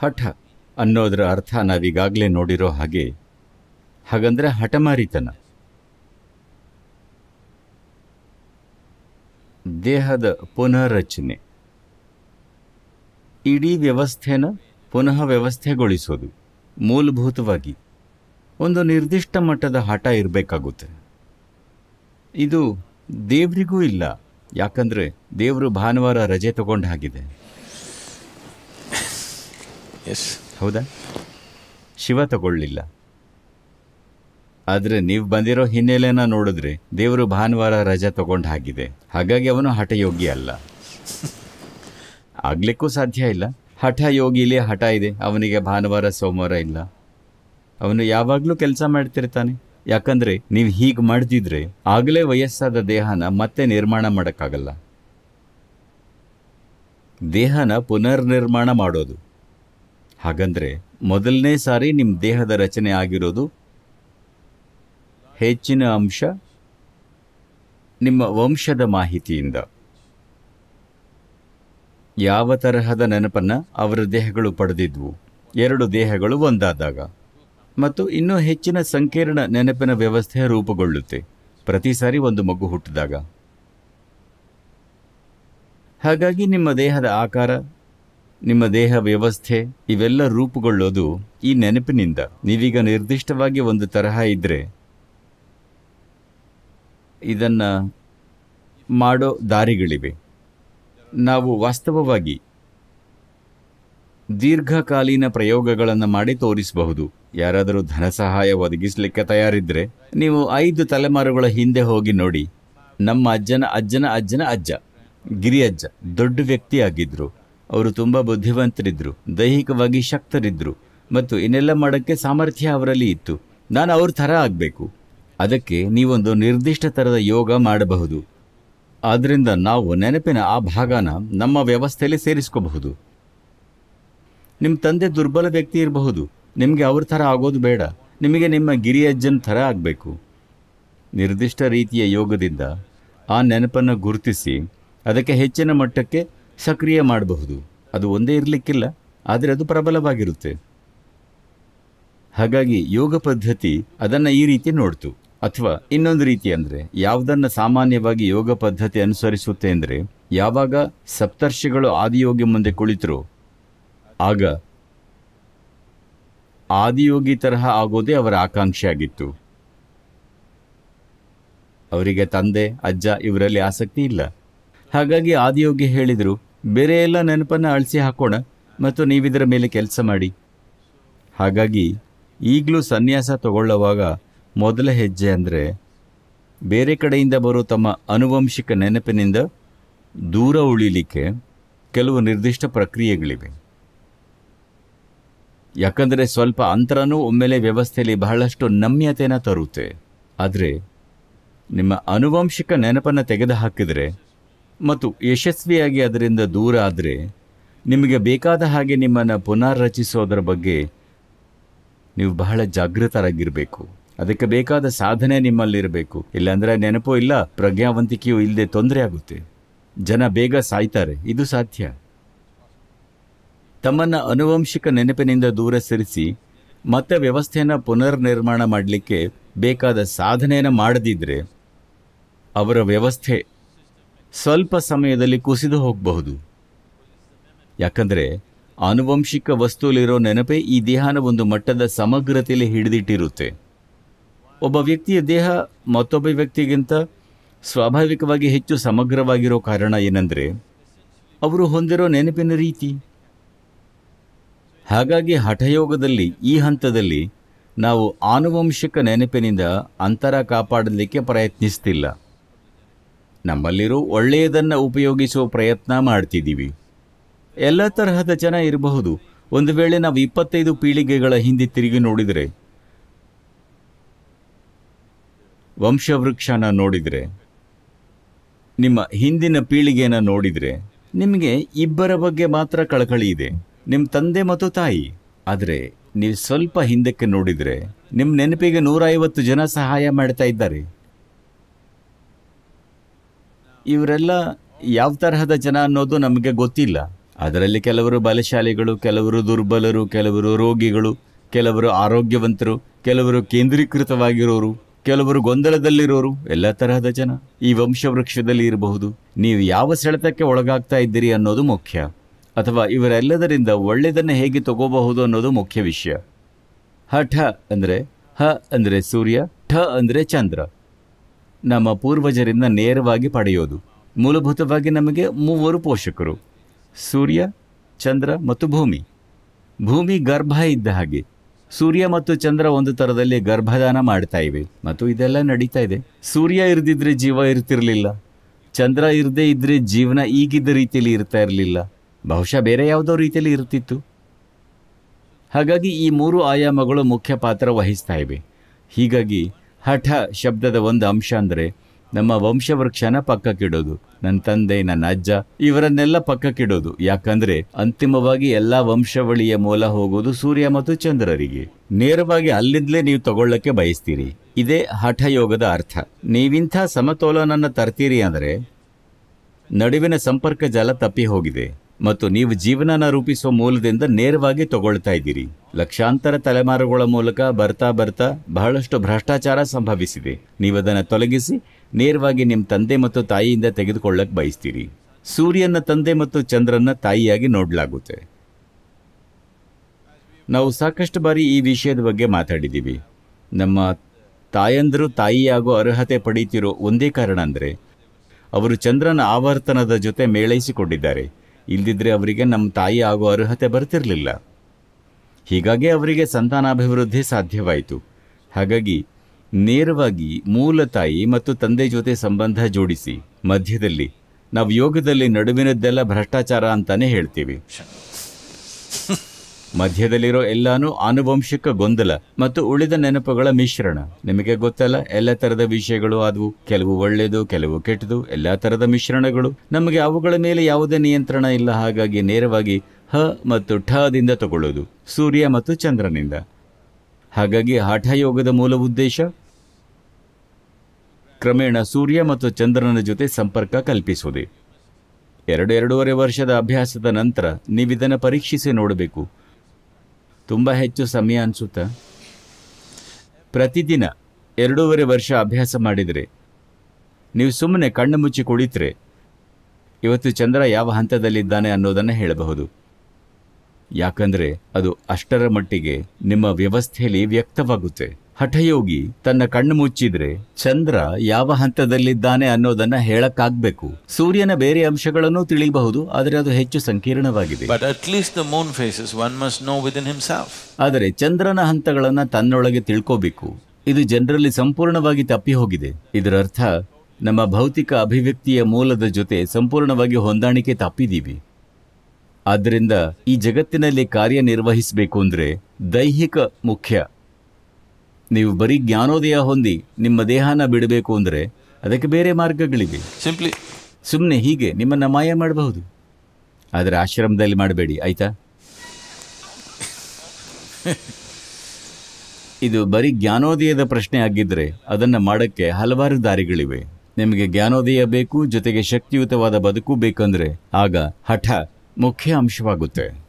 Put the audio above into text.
ಹಠ ಅನ್ನೋದರ ಅರ್ಥ ನಾವೀಗಾಗಲೇ ನೋಡಿರೋ ಹಾಗೆ ಹಾಗಂದರೆ ಹಠಮಾರಿತನ ದೇಹದ ಪುನರ್ರಚನೆ ಇಡೀ ವ್ಯವಸ್ಥೆನ ಪುನಃ ವ್ಯವಸ್ಥೆಗೊಳಿಸೋದು ಮೂಲಭೂತವಾಗಿ ಒಂದು ನಿರ್ದಿಷ್ಟ ಮಟ್ಟದ ಹಠ ಇರಬೇಕಾಗುತ್ತೆ ಇದು ದೇವರಿಗೂ ಇಲ್ಲ ಯಾಕಂದರೆ ದೇವರು ಭಾನುವಾರ ರಜೆ ತಗೊಂಡು ಹಾಗಿದೆ ಎಸ್ ಹೌದಾ ಶಿವ ತಗೊಳ್ಳಿಲ್ಲ ಆದರೆ ನೀವು ಬಂದಿರೋ ಹಿನ್ನೆಲೆಯನ್ನು ನೋಡಿದ್ರೆ ದೇವರು ಭಾನುವಾರ ರಜಾ ತಗೊಂಡು ಹಾಗಿದೆ ಹಾಗಾಗಿ ಅವನು ಯೋಗಿ ಅಲ್ಲ ಆಗ್ಲಿಕ್ಕೂ ಸಾಧ್ಯ ಇಲ್ಲ ಹಠ ಯೋಗಿಲಿ ಹಠ ಇದೆ ಅವನಿಗೆ ಭಾನುವಾರ ಸೋಮವಾರ ಇಲ್ಲ ಅವನು ಯಾವಾಗಲೂ ಕೆಲಸ ಮಾಡ್ತಿರ್ತಾನೆ ಯಾಕಂದರೆ ನೀವು ಹೀಗೆ ಮಾಡ್ದಿದ್ರೆ ಆಗಲೇ ವಯಸ್ಸಾದ ದೇಹನ ಮತ್ತೆ ನಿರ್ಮಾಣ ಮಾಡೋಕ್ಕಾಗಲ್ಲ ದೇಹನ ಪುನರ್ನಿರ್ಮಾಣ ಮಾಡೋದು ಹಾಗಂದ್ರೆ ಮೊದಲನೇ ಸಾರಿ ನಿಮ್ಮ ದೇಹದ ರಚನೆ ಆಗಿರೋದು ಹೆಚ್ಚಿನ ಅಂಶ ನಿಮ್ಮ ವಂಶದ ಮಾಹಿತಿಯಿಂದ ಯಾವ ತರಹದ ನೆನಪನ್ನು ಅವರ ದೇಹಗಳು ಪಡೆದಿದ್ವು ಎರಡು ದೇಹಗಳು ಒಂದಾದಾಗ ಮತ್ತು ಇನ್ನೂ ಹೆಚ್ಚಿನ ಸಂಕೀರ್ಣ ನೆನಪಿನ ವ್ಯವಸ್ಥೆ ರೂಪುಗೊಳ್ಳುತ್ತೆ ಪ್ರತಿ ಸಾರಿ ಒಂದು ಮಗು ಹುಟ್ಟಿದಾಗ ಹಾಗಾಗಿ ನಿಮ್ಮ ದೇಹದ ಆಕಾರ ನಿಮ್ಮ ದೇಹ ವ್ಯವಸ್ಥೆ ಇವೆಲ್ಲ ರೂಪುಗೊಳ್ಳೋದು ಈ ನೆನಪಿನಿಂದ ನೀವೀಗ ನಿರ್ದಿಷ್ಟವಾಗಿ ಒಂದು ತರಹ ಇದ್ರೆ ಇದನ್ನ ಮಾಡೋ ದಾರಿಗಳಿವೆ ನಾವು ವಾಸ್ತವವಾಗಿ ದೀರ್ಘಕಾಲೀನ ಪ್ರಯೋಗಗಳನ್ನು ಮಾಡಿ ತೋರಿಸಬಹುದು ಯಾರಾದರೂ ಧನ ಸಹಾಯ ಒದಗಿಸಲಿಕ್ಕೆ ತಯಾರಿದ್ರೆ ನೀವು ಐದು ತಲೆಮಾರುಗಳ ಹಿಂದೆ ಹೋಗಿ ನೋಡಿ ನಮ್ಮ ಅಜ್ಜನ ಅಜ್ಜನ ಅಜ್ಜನ ಅಜ್ಜ ಗಿರಿ ಅಜ್ಜ ದೊಡ್ಡ ಆಗಿದ್ರು ಅವರು ತುಂಬ ಬುದ್ಧಿವಂತರಿದ್ದರು ದೈಹಿಕವಾಗಿ ಶಕ್ತರಿದ್ದರು ಮತ್ತು ಇನ್ನೆಲ್ಲ ಮಾಡೋಕ್ಕೆ ಸಾಮರ್ಥ್ಯ ಅವರಲ್ಲಿ ಇತ್ತು ನಾನು ಅವ್ರ ಥರ ಆಗಬೇಕು ಅದಕ್ಕೆ ನೀವೊಂದು ನಿರ್ದಿಷ್ಟ ಥರದ ಯೋಗ ಮಾಡಬಹುದು ಆದ್ದರಿಂದ ನಾವು ನೆನಪಿನ ಆ ಭಾಗನ ನಮ್ಮ ವ್ಯವಸ್ಥೆಯಲ್ಲಿ ಸೇರಿಸ್ಕೋಬಹುದು ನಿಮ್ಮ ತಂದೆ ದುರ್ಬಲ ವ್ಯಕ್ತಿ ಇರಬಹುದು ನಿಮಗೆ ಅವ್ರ ಥರ ಆಗೋದು ಬೇಡ ನಿಮಗೆ ನಿಮ್ಮ ಗಿರಿಯಜ್ಜನ ಥರ ಆಗಬೇಕು ನಿರ್ದಿಷ್ಟ ರೀತಿಯ ಯೋಗದಿಂದ ಆ ನೆನಪನ್ನು ಗುರುತಿಸಿ ಅದಕ್ಕೆ ಹೆಚ್ಚಿನ ಮಟ್ಟಕ್ಕೆ ಸಕ್ರಿಯ ಮಾಡಬಹುದು ಅದು ಒಂದೇ ಇರಲಿಕ್ಕಿಲ್ಲ ಆದರೆ ಅದು ಪ್ರಬಲವಾಗಿರುತ್ತೆ ಹಾಗಾಗಿ ಯೋಗ ಪದ್ಧತಿ ಅದನ್ನು ಈ ರೀತಿ ನೋಡ್ತು ಅಥವಾ ಇನ್ನೊಂದು ರೀತಿ ಅಂದರೆ ಯಾವುದನ್ನು ಸಾಮಾನ್ಯವಾಗಿ ಯೋಗ ಪದ್ಧತಿ ಅನುಸರಿಸುತ್ತೆ ಅಂದರೆ ಯಾವಾಗ ಸಪ್ತರ್ಷಿಗಳು ಆದಿಯೋಗಿ ಮುಂದೆ ಕುಳಿತರೋ ಆಗ ಆದಿಯೋಗಿ ತರಹ ಆಗೋದೇ ಅವರ ಆಕಾಂಕ್ಷೆ ಆಗಿತ್ತು ಅವರಿಗೆ ತಂದೆ ಅಜ್ಜ ಇವರಲ್ಲಿ ಆಸಕ್ತಿ ಇಲ್ಲ ಹಾಗಾಗಿ ಆದಿಯೋಗಿ ಹೇಳಿದರು ಬೇರೆ ಎಲ್ಲ ನೆನಪನ್ನು ಅಳಿಸಿ ಹಾಕೋಣ ಮತ್ತು ನೀವಿದರ ಮೇಲೆ ಕೆಲಸ ಮಾಡಿ ಹಾಗಾಗಿ ಈಗಲೂ ಸನ್ಯಾಸ ತಗೊಳ್ಳುವಾಗ ಮೊದಲ ಹೆಜ್ಜೆ ಅಂದರೆ ಬೇರೆ ಕಡೆಯಿಂದ ಬರೋ ತಮ್ಮ ಅನುವಂಶಿಕ ನೆನಪಿನಿಂದ ದೂರ ಉಳಿಲಿಕ್ಕೆ ಕೆಲವು ನಿರ್ದಿಷ್ಟ ಪ್ರಕ್ರಿಯೆಗಳಿವೆ ಯಾಕಂದರೆ ಸ್ವಲ್ಪ ಅಂತರನೂ ಒಮ್ಮೆಲೆ ವ್ಯವಸ್ಥೆಯಲ್ಲಿ ಬಹಳಷ್ಟು ನಮ್ಯತೆಯನ್ನು ತರುತ್ತೆ ಆದರೆ ನಿಮ್ಮ ಅನುವಂಶಿಕ ನೆನಪನ್ನು ತೆಗೆದುಹಾಕಿದರೆ ಮತ್ತು ಯಶಸ್ವಿಯಾಗಿ ಅದರಿಂದ ದೂರ ಆದರೆ ನಿಮಗೆ ಬೇಕಾದ ಹಾಗೆ ನಿಮ್ಮನ್ನು ಪುನರ್ರಚಿಸೋದರ ಬಗ್ಗೆ ನೀವು ಬಹಳ ಜಾಗೃತರಾಗಿರಬೇಕು ಅದಕ್ಕೆ ಬೇಕಾದ ಸಾಧನೆ ನಿಮ್ಮಲ್ಲಿರಬೇಕು ಇಲ್ಲಾಂದರೆ ನೆನಪು ಇಲ್ಲ ಪ್ರಜ್ಞಾವಂತಿಕೆಯೂ ಇಲ್ಲದೆ ತೊಂದರೆ ಆಗುತ್ತೆ ಜನ ಬೇಗ ಸಾಯ್ತಾರೆ ಇದು ಸಾಧ್ಯ ತಮ್ಮನ್ನು ಅನುವಂಶಿಕ ನೆನಪಿನಿಂದ ದೂರ ಸರಿಸಿ ಮತ್ತೆ ವ್ಯವಸ್ಥೆಯನ್ನು ಪುನರ್ನಿರ್ಮಾಣ ಮಾಡಲಿಕ್ಕೆ ಬೇಕಾದ ಸಾಧನೆಯನ್ನು ಮಾಡದಿದ್ದರೆ ಅವರ ವ್ಯವಸ್ಥೆ ಸ್ವಲ್ಪ ಸಮಯದಲ್ಲಿ ಕುಸಿದು ಹೋಗಬಹುದು ಯಾಕಂದರೆ ಆನುವಂಶಿಕ ವಸ್ತುವಲ್ಲಿರೋ ನೆನಪೇ ಈ ದೇಹನ ಒಂದು ಮಟ್ಟದ ಸಮಗ್ರತೆಯಲ್ಲಿ ಹಿಡಿದಿಟ್ಟಿರುತ್ತೆ ಒಬ್ಬ ವ್ಯಕ್ತಿಯ ದೇಹ ಮತ್ತೊಬ್ಬ ವ್ಯಕ್ತಿಗಿಂತ ಸ್ವಾಭಾವಿಕವಾಗಿ ಹೆಚ್ಚು ಸಮಗ್ರವಾಗಿರೋ ಕಾರಣ ಏನಂದರೆ ಅವರು ಹೊಂದಿರೋ ನೆನಪಿನ ರೀತಿ ಹಾಗಾಗಿ ಹಠಯೋಗದಲ್ಲಿ ಈ ಹಂತದಲ್ಲಿ ನಾವು ಆನುವಂಶಿಕ ನೆನಪಿನಿಂದ ಅಂತರ ಕಾಪಾಡಲಿಕ್ಕೆ ಪ್ರಯತ್ನಿಸ್ತಿಲ್ಲ ನಮ್ಮಲ್ಲಿರೋ ಒಳ್ಳೆಯದನ್ನು ಉಪಯೋಗಿಸುವ ಪ್ರಯತ್ನ ಮಾಡ್ತಿದ್ದೀವಿ ಎಲ್ಲ ತರಹದ ಜನ ಇರಬಹುದು ಒಂದು ವೇಳೆ ನಾವು ಇಪ್ಪತ್ತೈದು ಪೀಳಿಗೆಗಳ ಹಿಂದೆ ತಿರುಗಿ ನೋಡಿದರೆ ವಂಶವೃಕ್ಷನ ನೋಡಿದರೆ ನಿಮ್ಮ ಹಿಂದಿನ ಪೀಳಿಗೆಯನ್ನು ನೋಡಿದರೆ ನಿಮಗೆ ಇಬ್ಬರ ಬಗ್ಗೆ ಮಾತ್ರ ಕಳಕಳಿ ಇದೆ ನಿಮ್ಮ ತಂದೆ ಮತ್ತು ತಾಯಿ ಆದರೆ ನೀವು ಸ್ವಲ್ಪ ಹಿಂದಕ್ಕೆ ನೋಡಿದರೆ ನಿಮ್ಮ ನೆನಪಿಗೆ ನೂರೈವತ್ತು ಜನ ಸಹಾಯ ಮಾಡ್ತಾ ಇದ್ದಾರೆ ಇವರೆಲ್ಲ ಯಾವ ತರಹದ ಜನ ಅನ್ನೋದು ನಮಗೆ ಗೊತ್ತಿಲ್ಲ ಅದರಲ್ಲಿ ಕೆಲವರು ಬಲಶಾಲಿಗಳು ಕೆಲವರು ದುರ್ಬಲರು ಕೆಲವರು ರೋಗಿಗಳು ಕೆಲವರು ಆರೋಗ್ಯವಂತರು ಕೆಲವರು ಕೇಂದ್ರೀಕೃತವಾಗಿರೋರು ಕೆಲವರು ಗೊಂದಲದಲ್ಲಿರೋರು ಎಲ್ಲ ತರಹದ ಜನ ಈ ವಂಶವೃಕ್ಷದಲ್ಲಿ ಇರಬಹುದು ನೀವು ಯಾವ ಸೆಳೆತಕ್ಕೆ ಒಳಗಾಗ್ತಾ ಇದ್ದೀರಿ ಅನ್ನೋದು ಮುಖ್ಯ ಅಥವಾ ಇವರೆಲ್ಲದರಿಂದ ಒಳ್ಳೆಯದನ್ನು ಹೇಗೆ ತಗೋಬಹುದು ಅನ್ನೋದು ಮುಖ್ಯ ವಿಷಯ ಹ ಠ ಅಂದರೆ ಹ ಅಂದರೆ ಸೂರ್ಯ ಠ ಅಂದರೆ ಚಂದ್ರ ನಮ್ಮ ಪೂರ್ವಜರಿಂದ ನೇರವಾಗಿ ಪಡೆಯೋದು ಮೂಲಭೂತವಾಗಿ ನಮಗೆ ಮೂವರು ಪೋಷಕರು ಸೂರ್ಯ ಚಂದ್ರ ಮತ್ತು ಭೂಮಿ ಭೂಮಿ ಗರ್ಭ ಇದ್ದ ಹಾಗೆ ಸೂರ್ಯ ಮತ್ತು ಚಂದ್ರ ಒಂದು ಥರದಲ್ಲಿ ಗರ್ಭದಾನ ಮಾಡ್ತಾ ಇವೆ ಮತ್ತು ಇದೆಲ್ಲ ನಡೀತಾ ಇದೆ ಸೂರ್ಯ ಇರದಿದ್ದರೆ ಜೀವ ಇರ್ತಿರಲಿಲ್ಲ ಚಂದ್ರ ಇರದೇ ಇದ್ದರೆ ಜೀವನ ಈಗಿದ್ದ ರೀತಿಯಲ್ಲಿ ಇರ್ತಾ ಇರಲಿಲ್ಲ ಬಹುಶಃ ಬೇರೆ ಯಾವುದೋ ರೀತಿಯಲ್ಲಿ ಇರ್ತಿತ್ತು ಹಾಗಾಗಿ ಈ ಮೂರು ಆಯಾಮಗಳು ಮುಖ್ಯ ಪಾತ್ರ ವಹಿಸ್ತಾ ಇವೆ ಹೀಗಾಗಿ ಹಠ ಶಬ್ದದ ಒಂದು ಅಂಶ ಅಂದರೆ ನಮ್ಮ ವಂಶವೃಕ್ಷನ ಪಕ್ಕಕ್ಕಿಡೋದು ನನ್ನ ತಂದೆ ನನ್ನ ಅಜ್ಜ ಇವರನ್ನೆಲ್ಲ ಪಕ್ಕಕ್ಕಿಡೋದು ಯಾಕಂದ್ರೆ ಅಂತಿಮವಾಗಿ ಎಲ್ಲ ವಂಶವಳಿಯ ಮೂಲ ಹೋಗೋದು ಸೂರ್ಯ ಮತ್ತು ಚಂದ್ರರಿಗೆ ನೇರವಾಗಿ ಅಲ್ಲಿಂದಲೇ ನೀವು ತಗೊಳ್ಳಕ್ಕೆ ಬಯಸ್ತೀರಿ ಇದೇ ಯೋಗದ ಅರ್ಥ ನೀವಿಂಥ ಸಮತೋಲನನ್ನು ತರ್ತೀರಿ ಅಂದರೆ ನಡುವಿನ ಸಂಪರ್ಕ ಜಾಲ ತಪ್ಪಿ ಹೋಗಿದೆ ಮತ್ತು ನೀವು ಜೀವನನ ರೂಪಿಸುವ ಮೂಲದಿಂದ ನೇರವಾಗಿ ತಗೊಳ್ತಾ ಇದ್ದೀರಿ ಲಕ್ಷಾಂತರ ತಲೆಮಾರುಗಳ ಮೂಲಕ ಬರ್ತಾ ಬರ್ತಾ ಬಹಳಷ್ಟು ಭ್ರಷ್ಟಾಚಾರ ಸಂಭವಿಸಿದೆ ನೀವು ಅದನ್ನು ತೊಲಗಿಸಿ ನೇರವಾಗಿ ನಿಮ್ಮ ತಂದೆ ಮತ್ತು ತಾಯಿಯಿಂದ ತೆಗೆದುಕೊಳ್ಳಕ್ಕೆ ಬಯಸ್ತೀರಿ ಸೂರ್ಯನ ತಂದೆ ಮತ್ತು ಚಂದ್ರನ ತಾಯಿಯಾಗಿ ನೋಡಲಾಗುತ್ತೆ ನಾವು ಸಾಕಷ್ಟು ಬಾರಿ ಈ ವಿಷಯದ ಬಗ್ಗೆ ಮಾತಾಡಿದ್ದೀವಿ ನಮ್ಮ ತಾಯಂದರು ತಾಯಿಯಾಗೋ ಅರ್ಹತೆ ಪಡೆಯುತ್ತಿರೋ ಒಂದೇ ಕಾರಣ ಅಂದರೆ ಅವರು ಚಂದ್ರನ ಆವರ್ತನದ ಜೊತೆ ಮೇಳೈಸಿಕೊಂಡಿದ್ದಾರೆ ಇಲ್ದಿದ್ರೆ ಅವರಿಗೆ ನಮ್ಮ ತಾಯಿ ಆಗೋ ಅರ್ಹತೆ ಬರ್ತಿರಲಿಲ್ಲ ಹೀಗಾಗಿ ಅವರಿಗೆ ಸಂತಾನಾಭಿವೃದ್ಧಿ ಸಾಧ್ಯವಾಯಿತು ಹಾಗಾಗಿ ನೇರವಾಗಿ ಮೂಲ ತಾಯಿ ಮತ್ತು ತಂದೆ ಜೊತೆ ಸಂಬಂಧ ಜೋಡಿಸಿ ಮಧ್ಯದಲ್ಲಿ ನಾವು ಯೋಗದಲ್ಲಿ ನಡುವಿನದ್ದೆಲ್ಲ ಭ್ರಷ್ಟಾಚಾರ ಅಂತಾನೆ ಹೇಳ್ತೀವಿ ಮಧ್ಯದಲ್ಲಿರೋ ಎಲ್ಲಾನು ಆನುವಂಶಿಕ ಗೊಂದಲ ಮತ್ತು ಉಳಿದ ನೆನಪುಗಳ ಮಿಶ್ರಣ ನಿಮಗೆ ಗೊತ್ತಲ್ಲ ಎಲ್ಲ ತರದ ವಿಷಯಗಳು ಆದವು ಕೆಲವು ಒಳ್ಳೆಯದು ಕೆಲವು ಕೆಟ್ಟದು ಎಲ್ಲಾ ತರದ ಮಿಶ್ರಣಗಳು ನಮಗೆ ಅವುಗಳ ಮೇಲೆ ಯಾವುದೇ ನಿಯಂತ್ರಣ ಇಲ್ಲ ಹಾಗಾಗಿ ನೇರವಾಗಿ ಹ ಮತ್ತು ಠದಿಂದ ತಗೊಳ್ಳೋದು ಸೂರ್ಯ ಮತ್ತು ಚಂದ್ರನಿಂದ ಹಾಗಾಗಿ ಯೋಗದ ಮೂಲ ಉದ್ದೇಶ ಕ್ರಮೇಣ ಸೂರ್ಯ ಮತ್ತು ಚಂದ್ರನ ಜೊತೆ ಸಂಪರ್ಕ ಕಲ್ಪಿಸುವುದೇ ಎರಡು ಎರಡೂವರೆ ವರ್ಷದ ಅಭ್ಯಾಸದ ನಂತರ ನೀವಿದನ್ನು ಪರೀಕ್ಷಿಸಿ ನೋಡಬೇಕು ತುಂಬ ಹೆಚ್ಚು ಸಮಯ ಅನಿಸುತ್ತಾ ಪ್ರತಿದಿನ ಎರಡೂವರೆ ವರ್ಷ ಅಭ್ಯಾಸ ಮಾಡಿದರೆ ನೀವು ಸುಮ್ಮನೆ ಕಣ್ಣು ಮುಚ್ಚಿ ಕುಳಿತರೆ ಇವತ್ತು ಚಂದ್ರ ಯಾವ ಹಂತದಲ್ಲಿದ್ದಾನೆ ಅನ್ನೋದನ್ನು ಹೇಳಬಹುದು ಯಾಕಂದರೆ ಅದು ಅಷ್ಟರ ಮಟ್ಟಿಗೆ ನಿಮ್ಮ ವ್ಯವಸ್ಥೆಯಲ್ಲಿ ವ್ಯಕ್ತವಾಗುತ್ತೆ ಹಠಯೋಗಿ ತನ್ನ ಕಣ್ಣು ಮುಚ್ಚಿದ್ರೆ ಚಂದ್ರ ಯಾವ ಹಂತದಲ್ಲಿದ್ದಾನೆ ಅನ್ನೋದನ್ನ ಹೇಳಕ್ಕಾಗಬೇಕು ಸೂರ್ಯನ ಬೇರೆ ಅಂಶಗಳನ್ನು ತಿಳಿಯಬಹುದು ಆದರೆ ಅದು ಹೆಚ್ಚು ಸಂಕೀರ್ಣವಾಗಿದೆ ಆದರೆ ಚಂದ್ರನ ಹಂತಗಳನ್ನ ತನ್ನೊಳಗೆ ತಿಳ್ಕೋಬೇಕು ಇದು ಜನರಲ್ಲಿ ಸಂಪೂರ್ಣವಾಗಿ ತಪ್ಪಿ ಹೋಗಿದೆ ಇದರರ್ಥ ನಮ್ಮ ಭೌತಿಕ ಅಭಿವ್ಯಕ್ತಿಯ ಮೂಲದ ಜೊತೆ ಸಂಪೂರ್ಣವಾಗಿ ಹೊಂದಾಣಿಕೆ ತಪ್ಪಿದ್ದೀವಿ ಆದ್ದರಿಂದ ಈ ಜಗತ್ತಿನಲ್ಲಿ ಕಾರ್ಯನಿರ್ವಹಿಸಬೇಕು ಅಂದ್ರೆ ದೈಹಿಕ ಮುಖ್ಯ ನೀವು ಬರೀ ಜ್ಞಾನೋದಯ ಹೊಂದಿ ನಿಮ್ಮ ದೇಹನ ಬಿಡಬೇಕು ಅಂದರೆ ಅದಕ್ಕೆ ಬೇರೆ ಮಾರ್ಗಗಳಿವೆ ಸಿಂಪ್ಲಿ ಸುಮ್ಮನೆ ಹೀಗೆ ನಿಮ್ಮನ್ನು ಮಾಯ ಮಾಡಬಹುದು ಆದರೆ ಆಶ್ರಮದಲ್ಲಿ ಮಾಡಬೇಡಿ ಆಯಿತಾ ಇದು ಬರೀ ಜ್ಞಾನೋದಯದ ಪ್ರಶ್ನೆ ಆಗಿದ್ದರೆ ಅದನ್ನು ಮಾಡೋಕ್ಕೆ ಹಲವಾರು ದಾರಿಗಳಿವೆ ನಿಮಗೆ ಜ್ಞಾನೋದಯ ಬೇಕು ಜೊತೆಗೆ ಶಕ್ತಿಯುತವಾದ ಬದುಕು ಬೇಕಂದರೆ ಆಗ ಹಠ ಮುಖ್ಯ ಅಂಶವಾಗುತ್ತೆ